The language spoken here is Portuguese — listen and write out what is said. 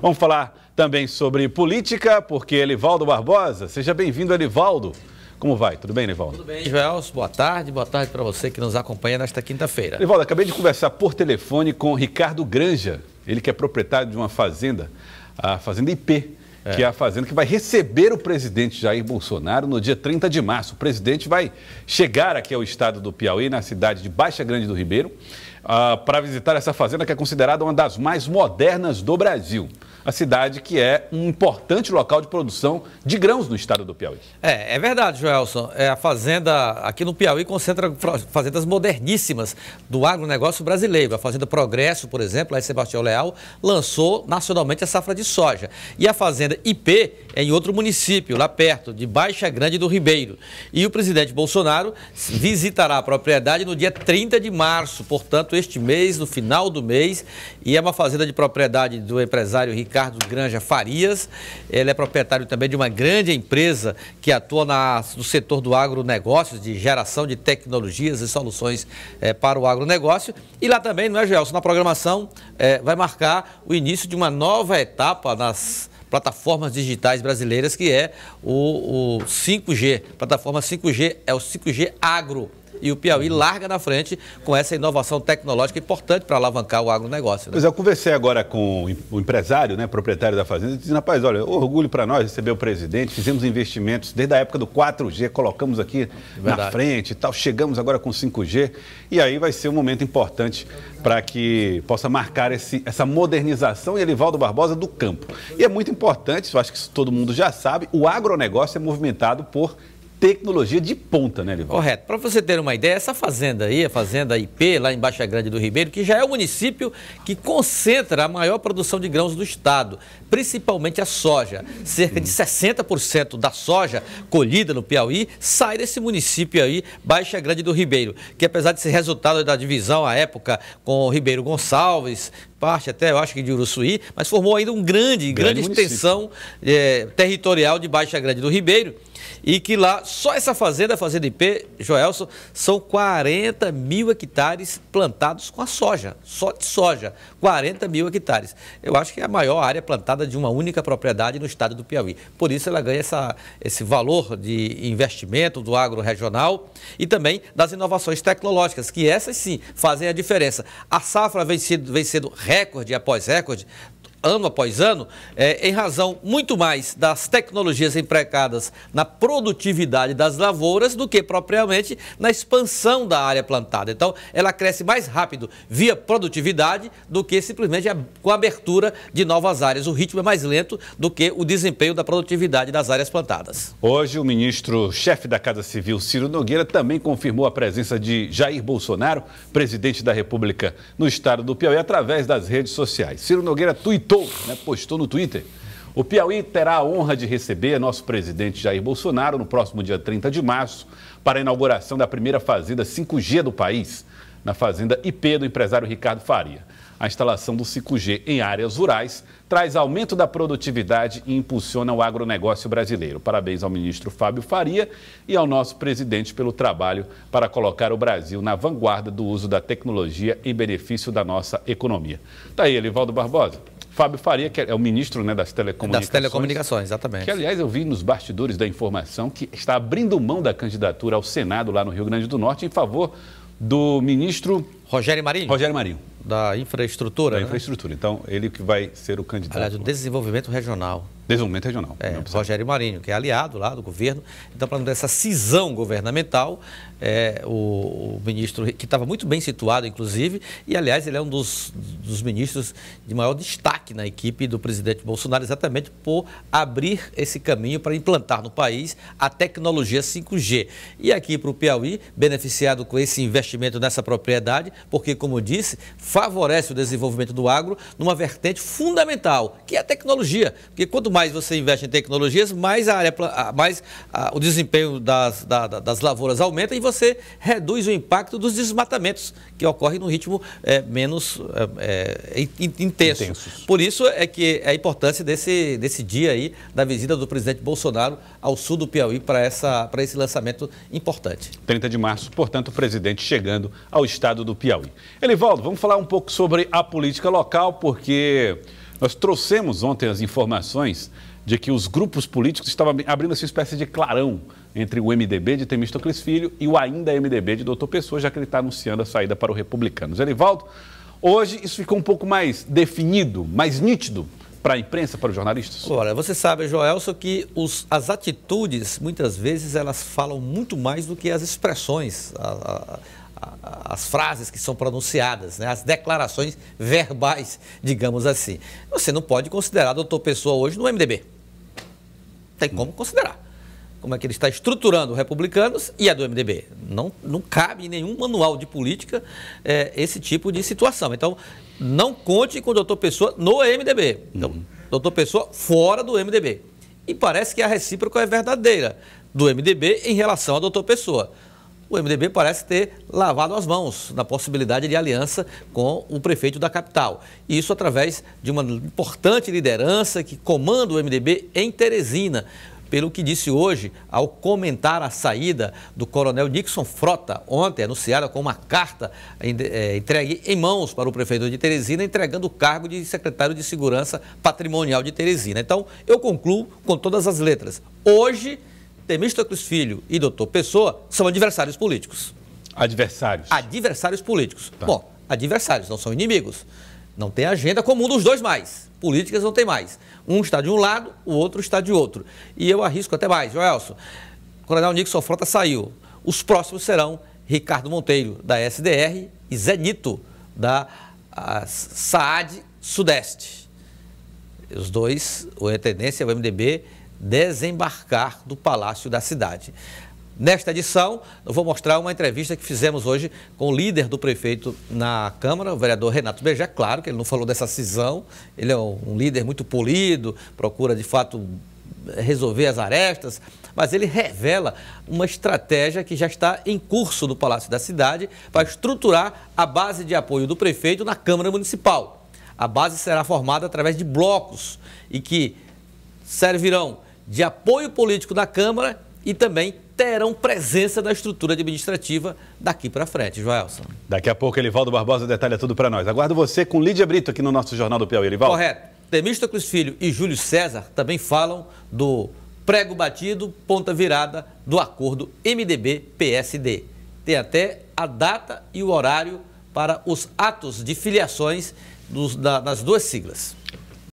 Vamos falar também sobre política, porque Elivaldo Barbosa, seja bem-vindo, Elivaldo. Como vai? Tudo bem, Nivaldo? Tudo bem, Joels. Boa tarde. Boa tarde para você que nos acompanha nesta quinta-feira. Nivaldo, acabei de conversar por telefone com Ricardo Granja, ele que é proprietário de uma fazenda, a Fazenda IP, é. que é a fazenda que vai receber o presidente Jair Bolsonaro no dia 30 de março. O presidente vai chegar aqui ao estado do Piauí, na cidade de Baixa Grande do Ribeiro, uh, ah, para visitar essa fazenda que é considerada uma das mais modernas do Brasil a cidade que é um importante local de produção de grãos no estado do Piauí. É, é verdade, Joelson. É, a fazenda aqui no Piauí concentra fazendas moderníssimas do agronegócio brasileiro. A Fazenda Progresso, por exemplo, lá em Sebastião Leal, lançou nacionalmente a safra de soja. E a Fazenda IP é em outro município, lá perto, de Baixa Grande do Ribeiro. E o presidente Bolsonaro visitará a propriedade no dia 30 de março, portanto, este mês, no final do mês. E é uma fazenda de propriedade do empresário Ricardo Ricardo Granja Farias. Ele é proprietário também de uma grande empresa que atua na, no setor do agronegócio, de geração de tecnologias e soluções é, para o agronegócio. E lá também, não é, Gelson? Na programação é, vai marcar o início de uma nova etapa nas plataformas digitais brasileiras, que é o, o 5G. Plataforma 5G é o 5G Agro e o Piauí larga na frente com essa inovação tecnológica importante para alavancar o agronegócio. Né? Pois é, eu conversei agora com o empresário, né, proprietário da fazenda, dizendo, rapaz, olha, orgulho para nós receber o presidente, fizemos investimentos desde a época do 4G, colocamos aqui é Verdade. na frente e tal, chegamos agora com 5G e aí vai ser um momento importante para que possa marcar esse, essa modernização e Elivaldo Barbosa do campo. E é muito importante, eu acho que isso todo mundo já sabe, o agronegócio é movimentado por tecnologia de ponta, né, Livaldo? Correto. Para você ter uma ideia, essa fazenda aí, a fazenda IP, lá em Baixa Grande do Ribeiro, que já é o município que concentra a maior produção de grãos do estado, principalmente a soja. Cerca de 60% uhum. da soja colhida no Piauí sai desse município aí, Baixa Grande do Ribeiro, que apesar de ser resultado da divisão à época com o Ribeiro Gonçalves, parte até, eu acho que de Uruçuí, mas formou ainda um grande, grande, grande extensão é, territorial de Baixa Grande do Ribeiro e que lá, só essa fazenda, a Fazenda IP, Joelson, são 40 mil hectares plantados com a soja, só de soja, 40 mil hectares. Eu acho que é a maior área plantada de uma única propriedade no estado do Piauí. Por isso ela ganha essa, esse valor de investimento do agro regional e também das inovações tecnológicas, que essas sim fazem a diferença. A safra vem sendo, vem sendo recorde após recorde ano após ano, é, em razão muito mais das tecnologias empregadas na produtividade das lavouras do que propriamente na expansão da área plantada. Então, ela cresce mais rápido via produtividade do que simplesmente com a abertura de novas áreas. O ritmo é mais lento do que o desempenho da produtividade das áreas plantadas. Hoje, o ministro-chefe da Casa Civil, Ciro Nogueira, também confirmou a presença de Jair Bolsonaro, presidente da República, no estado do Piauí, através das redes sociais. Ciro Nogueira tuitou postou, né, postou no Twitter. O Piauí terá a honra de receber nosso presidente Jair Bolsonaro no próximo dia 30 de março para a inauguração da primeira fazenda 5G do país, na fazenda IP do empresário Ricardo Faria. A instalação do 5G em áreas rurais traz aumento da produtividade e impulsiona o agronegócio brasileiro. Parabéns ao ministro Fábio Faria e ao nosso presidente pelo trabalho para colocar o Brasil na vanguarda do uso da tecnologia em benefício da nossa economia. Está aí, Elivaldo Barbosa. Fábio Faria, que é o ministro né, das telecomunicações. Das telecomunicações, exatamente. Que, aliás, eu vi nos bastidores da informação que está abrindo mão da candidatura ao Senado lá no Rio Grande do Norte em favor do ministro. Rogério Marinho? Rogério Marinho. Da infraestrutura. Da né? infraestrutura. Então, ele que vai ser o candidato. Aliás, do desenvolvimento regional. Desenvolvimento regional. É, Rogério Marinho, que é aliado lá do governo. Então, falando dessa cisão governamental, é, o, o, ministro, que estava muito bem situado, inclusive, e, aliás, ele é um dos, dos ministros de maior destaque na equipe do presidente Bolsonaro, exatamente por abrir esse caminho para implantar no país a tecnologia 5G. E aqui para o Piauí, beneficiado com esse investimento nessa propriedade, porque, como disse, favorece o desenvolvimento do agro numa vertente fundamental, que é a tecnologia. Porque quanto mais mais você investe em tecnologias, mais, a área, mais a, o desempenho das, da, das lavouras aumenta e você reduz o impacto dos desmatamentos, que ocorrem num ritmo é, menos é, é intenso. Intensos. Por isso é que é a importância desse, desse dia aí, da visita do presidente Bolsonaro ao sul do Piauí para esse lançamento importante. 30 de março, portanto, o presidente chegando ao estado do Piauí. Elivaldo, vamos falar um pouco sobre a política local, porque nós trouxemos ontem as informações de que os grupos políticos estavam abrindo essa espécie de clarão entre o MDB de Temistocles Filho e o ainda MDB de Doutor Pessoa, já que ele está anunciando a saída para o republicano. Zé Zenivaldo, hoje isso ficou um pouco mais definido, mais nítido para a imprensa, para os jornalistas? Olha, você sabe, Joelson, que os, as atitudes, muitas vezes, elas falam muito mais do que as expressões. A, a, as frases que são pronunciadas, né? as declarações verbais, digamos assim. Você não pode considerar doutor Pessoa hoje no MDB. Tem como considerar. Como é que ele está estruturando republicanos e a do MDB. Não, não cabe em nenhum manual de política é, esse tipo de situação. Então, não conte com o doutor Pessoa no MDB. Então, uhum. doutor Pessoa fora do MDB. E parece que a recíproca é verdadeira do MDB em relação ao doutor Pessoa o MDB parece ter lavado as mãos na possibilidade de aliança com o prefeito da capital. Isso através de uma importante liderança que comanda o MDB em Teresina. Pelo que disse hoje, ao comentar a saída do coronel Nixon Frota, ontem anunciada com uma carta é, entregue em mãos para o prefeito de Teresina, entregando o cargo de secretário de Segurança Patrimonial de Teresina. Então, eu concluo com todas as letras. Hoje, Temístocles Filho e doutor Pessoa são adversários políticos. Adversários? Adversários políticos. Tá. Bom, adversários, não são inimigos. Não tem agenda comum dos dois mais. Políticas não tem mais. Um está de um lado, o outro está de outro. E eu arrisco até mais, Joelson. coronel Nixon Frota saiu. Os próximos serão Ricardo Monteiro, da SDR, e Zenito, da SAAD Sudeste. Os dois, ou a tendência, o MDB, desembarcar do Palácio da Cidade. Nesta edição, eu vou mostrar uma entrevista que fizemos hoje com o líder do prefeito na Câmara, o vereador Renato Bejá. Claro que ele não falou dessa cisão, ele é um líder muito polido, procura de fato resolver as arestas, mas ele revela uma estratégia que já está em curso no Palácio da Cidade para estruturar a base de apoio do prefeito na Câmara Municipal. A base será formada através de blocos e que servirão de apoio político da Câmara e também terão presença na estrutura administrativa daqui para frente, Joelson. Daqui a pouco, Elivaldo Barbosa detalha tudo para nós. Aguardo você com Lídia Brito aqui no nosso Jornal do Piauí, Elivaldo. Correto. Temístocles Filho e Júlio César também falam do prego batido, ponta virada do acordo MDB-PSD. Tem até a data e o horário para os atos de filiações dos, da, das duas siglas.